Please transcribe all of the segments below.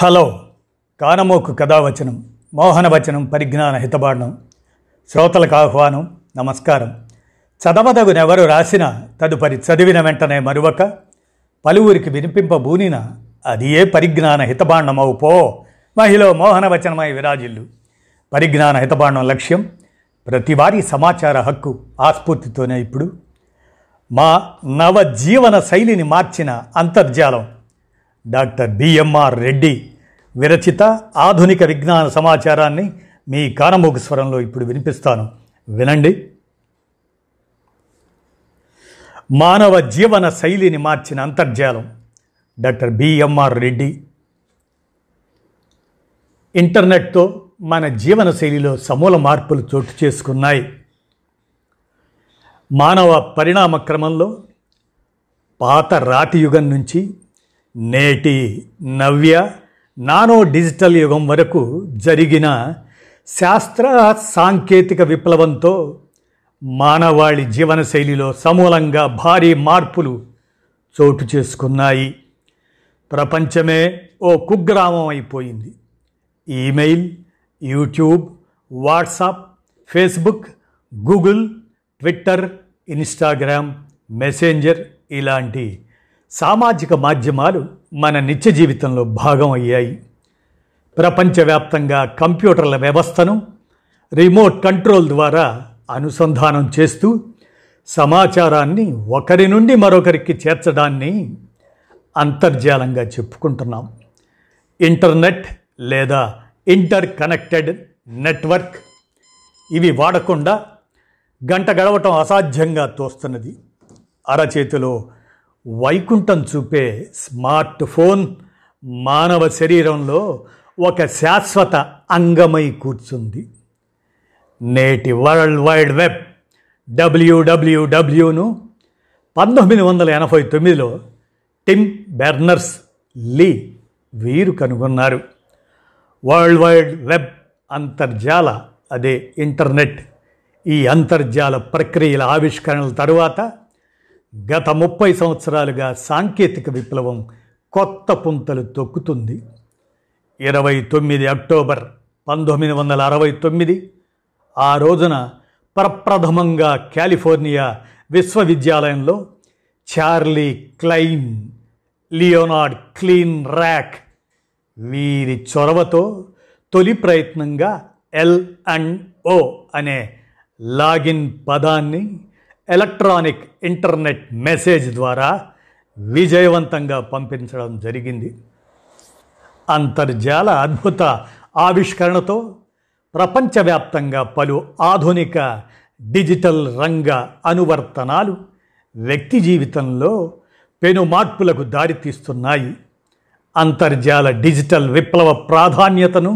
hello కానమోకు కథావచనం మోహనవచనం పరిజ్ఞాన హితబాండం శ్రోతలకు ఆహ్వానం నమస్కారం చదవదగునెవరు రాసిన తదుపరి చదివిన వెంటనే మరువక పలువురికి వినిపింపబూనిన అది ఏ పరిజ్ఞాన హితబాండమవు పో మహిళ మోహనవచనమై విరాజిల్లు పరిజ్ఞాన హితబాండం లక్ష్యం ప్రతివారీ సమాచార హక్కు ఆస్ఫూర్తితోనే ఇప్పుడు మా నవజీవన శైలిని మార్చిన అంతర్జాలం డాక్టర్ బిఎంఆర్ రెడ్డి విరచిత ఆధునిక విజ్ఞాన సమాచారాన్ని మీ కానమోగ స్వరంలో ఇప్పుడు వినిపిస్తాను వినండి మానవ జీవన శైలిని మార్చిన అంతర్జాలం డాక్టర్ బిఎంఆర్ రెడ్డి ఇంటర్నెట్తో మన జీవన శైలిలో సమూల మార్పులు చోటు చేసుకున్నాయి మానవ పరిణామ క్రమంలో పాత రాతి యుగం నుంచి నేటి నవ్య నానో డిజిటల్ యుగం వరకు జరిగిన శాస్త్ర సాంకేతిక విప్లవంతో మానవాళి జీవనశైలిలో సమూలంగా భారీ మార్పులు చోటు చేసుకున్నాయి ప్రపంచమే ఓ కుగ్రామం అయిపోయింది email YouTube WhatsApp Facebook Google Twitter Instagram Messenger ఇలాంటి సామాజిక మాధ్యమాలు మన నిత్య జీవితంలో భాగం అయ్యాయి ప్రపంచవ్యాప్తంగా కంప్యూటర్ల వ్యవస్థను రిమోట్ కంట్రోల్ ద్వారా అనుసంధానం చేస్తూ సమాచారాన్ని ఒకరి నుండి మరొకరికి చేర్చడాన్ని అంతర్జాలంగా చెప్పుకుంటున్నాం ఇంటర్నెట్ లేదా ఇంటర్ కనెక్టెడ్ నెట్వర్క్ ఇవి వాడకుండా గంట గడవటం అసాధ్యంగా తోస్తున్నది అరచేతిలో వైకుంఠం చూపే స్మార్ట్ ఫోన్ మానవ శరీరంలో ఒక శాశ్వత అంగమై కూర్చుంది నేటి వరల్డ్ వైడ్ వెబ్ డబ్ల్యూడబ్ల్యూడబ్ల్యూను పంతొమ్మిది వందల ఎనభై తొమ్మిదిలో టిమ్ బెర్నర్స్ లీ వీరు కనుగొన్నారు వరల్డ్ వైడ్ వెబ్ అంతర్జాల అదే ఇంటర్నెట్ ఈ అంతర్జాల ప్రక్రియల ఆవిష్కరణల తరువాత గత ముప్పై సంవత్సరాలుగా సాంకేతిక విప్లవం కొత్త పుంతలు తొక్కుతుంది ఇరవై తొమ్మిది అక్టోబర్ పంతొమ్మిది వందల అరవై తొమ్మిది ఆ రోజున ప్రప్రథమంగా కాలిఫోర్నియా విశ్వవిద్యాలయంలో Charlie Kline Leonard Kleinrock వీరి చొరవతో తొలి ప్రయత్నంగా ఎల్ అండ్ ఓ అనే లాగిన్ పదాన్ని ఎలక్ట్రానిక్ ఇంటర్నెట్ మెసేజ్ ద్వారా విజయవంతంగా పంపించడం జరిగింది అంతర్జాల అద్భుత ఆవిష్కరణతో ప్రపంచవ్యాప్తంగా పలు ఆధునిక డిజిటల్ రంగ అనువర్తనాలు వ్యక్తి జీవితంలో పెను మార్పులకు దారితీస్తున్నాయి అంతర్జాల డిజిటల్ విప్లవ ప్రాధాన్యతను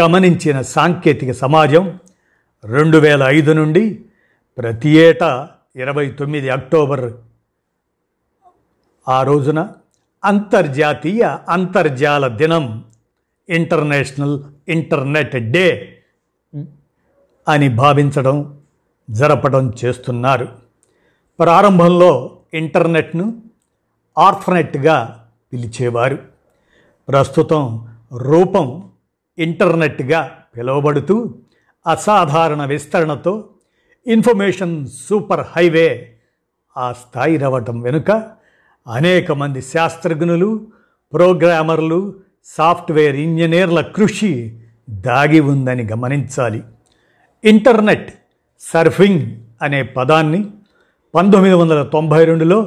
గమనించిన సాంకేతిక సమాజం రెండు వేల ఐదు నుండి ప్రతి ఏటా ఇరవై తొమ్మిది అక్టోబర్ ఆ రోజున అంతర్జాతీయ అంతర్జాల దినం ఇంటర్నేషనల్ ఇంటర్నెట్ డే అని భావించడం జరపడం చేస్తున్నారు ప్రారంభంలో ఇంటర్నెట్ను ఆర్ఫనెట్గా పిలిచేవారు ప్రస్తుతం రూపం ఇంటర్నెట్గా పిలువబడుతూ అసాధారణ విస్తరణతో ఇన్ఫర్మేషన్ సూపర్ హైవే ఆ స్థాయి రావటం వెనుక అనేక మంది శాస్త్రజ్ఞులు ప్రోగ్రామర్లు సాఫ్ట్వేర్ ఇంజనీర్ల కృషి దాగి ఉందని గమనించాలి ఇంటర్నెట్ సర్ఫింగ్ అనే పదాన్ని పంతొమ్మిది వందల తొంభై రెండులో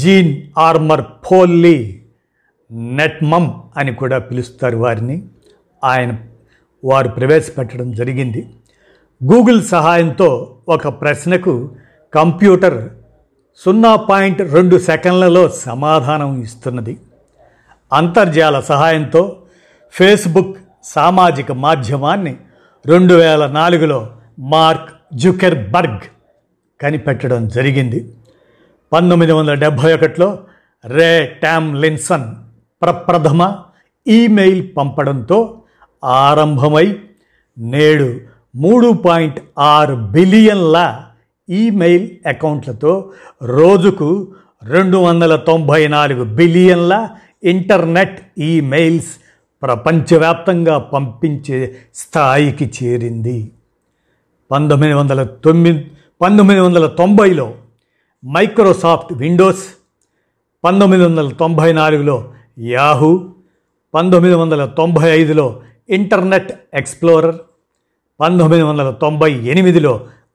జీన్ ఆర్మర్ ఫోల్లీ నెట్మమ్ అని కూడా పిలుస్తారు వారిని ఆయన వారు ప్రవేశపెట్టడం జరిగింది గూగుల్ సహాయంతో ఒక ప్రశ్నకు కంప్యూటర్ సున్నా పాయింట్ రెండు సెకండ్లలో సమాధానం ఇస్తున్నది అంతర్జాల సహాయంతో ఫేస్బుక్ సామాజిక మాధ్యమాన్ని రెండు వేల నాలుగులో మార్క్ జుకెర్బర్గ్ కనిపెట్టడం జరిగింది పంతొమ్మిది వందల డెబ్భై ఒకటిలో రే ట్యామ్ లిన్సన్ ప్రప్రథమ ఈమెయిల్ పంపడంతో ఆరంభమై నేడు మూడు పాయింట్ ఆరు బిలియన్ల ఈమెయిల్ అకౌంట్లతో రోజుకు రెండు వందల తొంభై నాలుగు బిలియన్ల ఇంటర్నెట్ ఈమెయిల్స్ ప్రపంచవ్యాప్తంగా పంపించే స్థాయికి చేరింది పంతొమ్మిది వందల తొమ్మిది పంతొమ్మిది వందల తొంభైలో మైక్రోసాఫ్ట్ విండోస్ పంతొమ్మిది వందల తొంభై నాలుగులో యాహూ పంతొమ్మిది వందల తొంభై ఐదులో ఇంటర్నెట్ ఎక్స్ప్లోరర్ పంతొమ్మిది వందల తొంభై ఎనిమిదిలో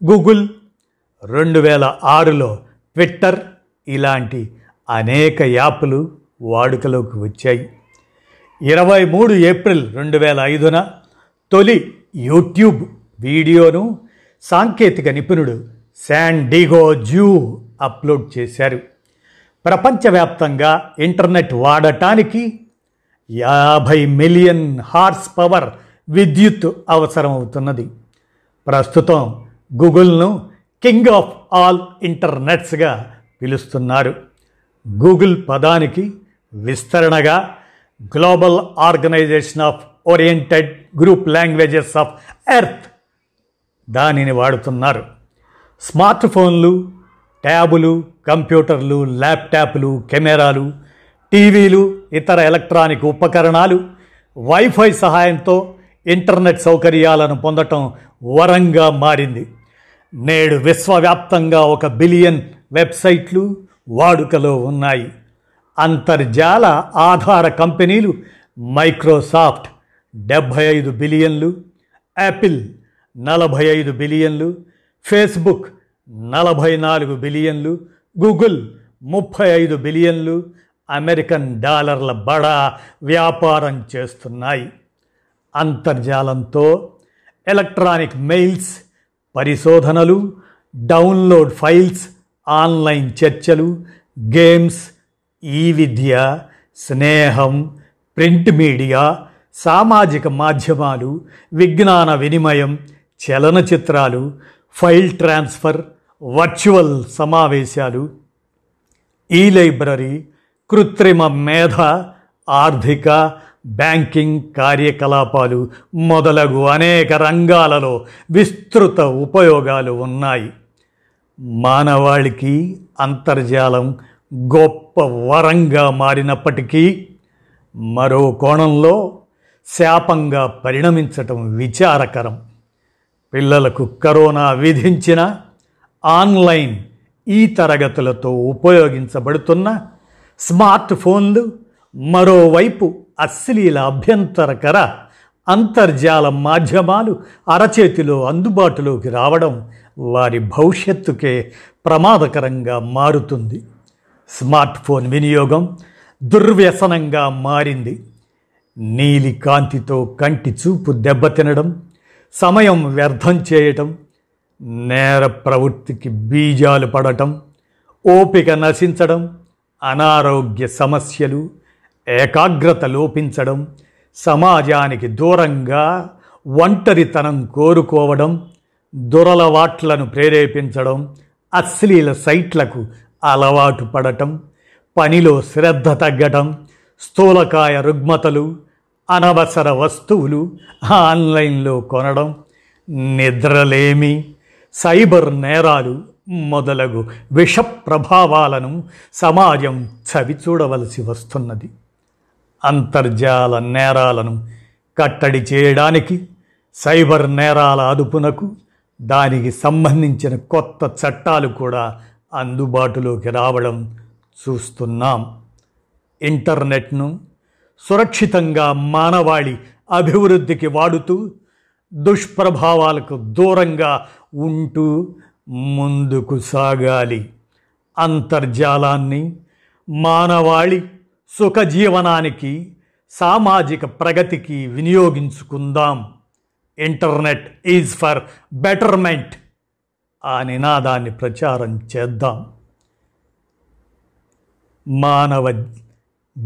గూగుల్ రెండు వేల ఆరులో ట్విట్టర్ ఇలాంటి అనేక యాప్లు వాడుకలోకి వచ్చాయి ఇరవై మూడు ఏప్రిల్ రెండు వేల ఐదున తొలి యూట్యూబ్ వీడియోను సాంకేతిక నిపుణుడు శాన్ డిగో జూ అప్లోడ్ చేశారు ప్రపంచవ్యాప్తంగా ఇంటర్నెట్ వాడటానికి యాభై మిలియన్ హార్స్ పవర్ విద్యుత్ అవసరమవుతున్నది ప్రస్తుతం గూగుల్ను కింగ్ ఆఫ్ ఆల్ ఇంటర్నెట్స్గా పిలుస్తున్నారు గూగుల్ పదానికి విస్తరణగా global organisation of oriented group languages of earth దానిని వాడుతున్నారు స్మార్ట్ ఫోన్లు ట్యాబులు కంప్యూటర్లు ల్యాప్టాప్లు కెమెరాలు టీవీలు ఇతర ఎలక్ట్రానిక్ ఉపకరణాలు వైఫై సహాయంతో ఇంటర్నెట్ సౌకర్యాలను పొందటం వరంగా మారింది నేడు విశ్వవ్యాప్తంగా ఒక బిలియన్ వెబ్సైట్లు వాడుకలో ఉన్నాయి అంతర్జాల ఆధార కంపెనీలు మైక్రోసాఫ్ట్ డెబ్భై ఐదు బిలియన్లు యాపిల్ నలభై ఐదు బిలియన్లు ఫేస్బుక్ నలభై నాలుగు బిలియన్లు గూగుల్ ముప్పై ఐదు బిలియన్లు అమెరికన్ డాలర్ల బడా వ్యాపారం చేస్తున్నాయి అంతర్జాలంతో ఎలక్ట్రానిక్ మెయిల్స్ పరిశోధనలు డౌన్లోడ్ ఫైల్స్ ఆన్లైన్ చర్చలు గేమ్స్ ఈ విద్య స్నేహం ప్రింట్ మీడియా సామాజిక మాధ్యమాలు విజ్ఞాన వినిమయం చలనచిత్రాలు ఫైల్ ట్రాన్స్ఫర్ వర్చువల్ సమావేశాలు ఈ లైబ్రరీ కృత్రిమ మేధ ఆర్థిక బ్యాంకింగ్ కార్యకలాపాలు మొదలగు అనేక రంగాలలో విస్తృత ఉపయోగాలు ఉన్నాయి మానవాళికి అంతర్జాలం గొప్ప వరంగా మారినప్పటికీ మరో కోణంలో శాపంగా పరిణమించటం విచారకరం పిల్లలకు కరోనా విధించిన ఆన్లైన్ ఈ తరగతులతో ఉపయోగించబడుతున్న స్మార్ట్ ఫోన్లు మరోవైపు అశ్లీల అభ్యంతరకర అంతర్జాల మాధ్యమాలు అరచేతిలో అందుబాటులోకి రావడం వారి భవిష్యత్తుకే ప్రమాదకరంగా మారుతుంది స్మార్ట్ ఫోన్ వినియోగం దుర్వ్యసనంగా మారింది నీలి కాంతితో కంటి చూపు దెబ్బతినడం సమయం వ్యర్థం చేయటం నేర ప్రవృత్తికి బీజాలు పడటం ఓపిక నశించడం అనారోగ్య సమస్యలు ఏకాగ్రత లోపించడం సమాజానికి దూరంగా ఒంటరితనం కోరుకోవడం దురలవాట్లను ప్రేరేపించడం అశ్లీల సైట్లకు అలవాటు పడటం పనిలో శ్రద్ధ తగ్గటం స్థూలకాయ రుగ్మతలు అనవసర వస్తువులు ఆన్లైన్లో కొనడం నిద్రలేమి సైబర్ నేరాలు మొదలగు విష ప్రభావాలను సమాజం చవిచూడవలసి వస్తున్నది అంతర్జాల నేరాలను కట్టడి చేయడానికి సైబర్ నేరాల అదుపునకు దానికి సంబంధించిన కొత్త చట్టాలు కూడా అందుబాటులోకి రావడం చూస్తున్నాం ఇంటర్నెట్ను సురక్షితంగా మానవాళి అభివృద్ధికి వాడుతూ దుష్ప్రభావాలకు దూరంగా ఉంటూ ముందుకు సాగాలి అంతర్జాలాన్ని మానవాళి సుఖజీవనానికి సామాజిక ప్రగతికి వినియోగించుకుందాం ఇంటర్నెట్ ఈజ్ ఫర్ బెటర్మెంట్ ఆ నినాదాన్ని ప్రచారం చేద్దాం మానవ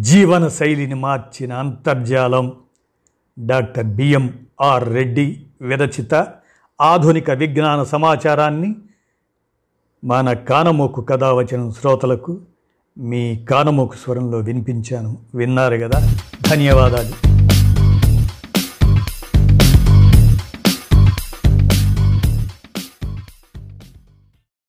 జీవన శైలిని మార్చిన అంతర్జాలం డాక్టర్ బిఎం ఆర్ రెడ్డి విరచిత ఆధునిక విజ్ఞాన సమాచారాన్ని మన కానమోకు కథ వచ్చిన శ్రోతలకు మీ కానమోకు స్వరంలో వినిపించాను విన్నారు కదా ధన్యవాదాలు